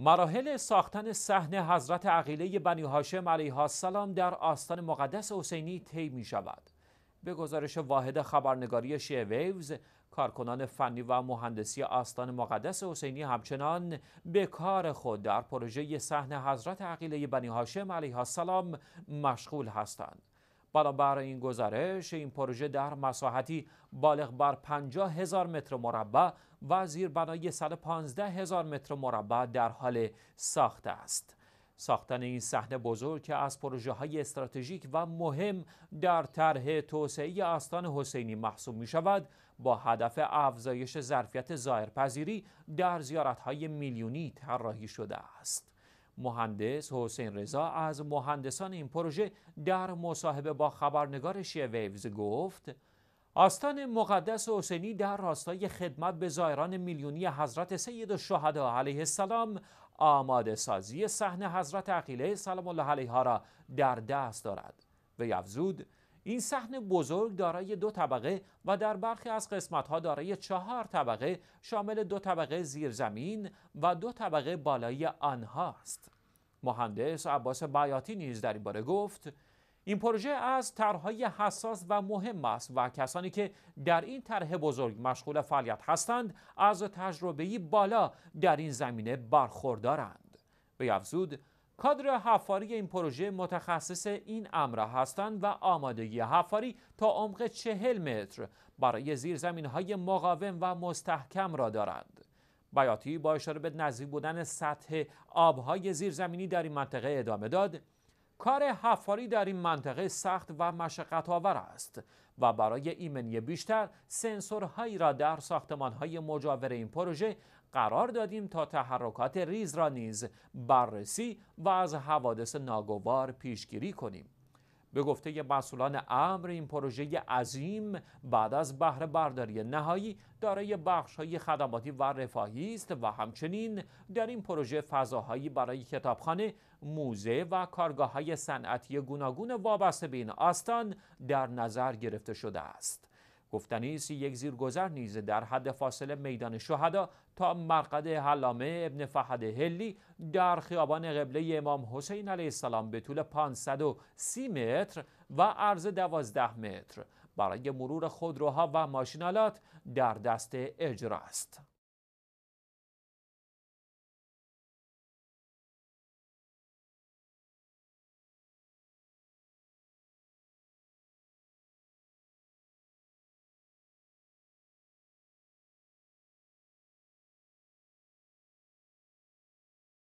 مراحل ساختن سحن حضرت عقیله بنی هاشم علیه السلام در آستان مقدس حسینی طی می شود. به گزارش واحد خبرنگاری شیعه ویوز کارکنان فنی و مهندسی آستان مقدس حسینی همچنان به کار خود در پروژه سحن حضرت عقیله بنی هاشم علیه السلام مشغول هستند. بنابر این گزارش این پروژه در مساحتی بالغ بر 50 هزار متر مربع و زیر بنای 115 هزار متر مربع در حال ساخت است. ساختن این صحنه بزرگ که از پروژه های استراتژیک و مهم در طرح توسعه استان حسینی محسوب می شود با هدف افزایش ظرفیت ظاهرپذیری در زیارت های میلیونی طراحی شده است. مهندس حسین رضا از مهندسان این پروژه در مصاحبه با خبرنگار شیه ویوز گفت آستان مقدس حسینی در راستای خدمت به زائران میلیونی حضرت سید شهدا علیه السلام آماده سازی صحنه حضرت عقیله سلام الله علیها را در دست دارد وی افزود این صحنه بزرگ دارای دو طبقه و در برخی از قسمتها دارای چهار طبقه شامل دو طبقه زیرزمین و دو طبقه بالای است. مهندس عباس بیاتی نیز در این باره گفت این پروژه از طرحهای حساس و مهم است و کسانی که در این طرح بزرگ مشغول فعالیت هستند از تجربهی بالا در این زمینه برخوردارند به افزود کادر حفاری این پروژه متخصص این امر هستند و آمادگی حفاری تا عمق چهل متر برای زیرزمین های مقاوم و مستحکم را دارند بیاتی با اشاره به نزدیک بودن سطح آبهای زیرزمینی در این منطقه ادامه داد کار حفاری در این منطقه سخت و مشقت آور است و برای ایمنی بیشتر سنسورهایی را در ساختمانهای مجاور این پروژه قرار دادیم تا تحرکات ریز را نیز بررسی و از حوادث ناگوار پیشگیری کنیم به گفته مسئولان امر این پروژه عظیم بعد از بهره برداری نهایی دارای بخش های خدماتی و رفاهی است و همچنین در این پروژه فضاهایی برای کتابخانه موزه و کارگاه های صنعتی گوناگون وابسته به این آستان در نظر گرفته شده است گفتنی است یک زیرگذر نیز در حد فاصله میدان شهدا تا مرقد حلامه ابن فهد هلی در خیابان قبله امام حسین علیه السلام به طول 530 متر و عرض 12 متر برای مرور خودروها و ماشینالات در دست اجرا است.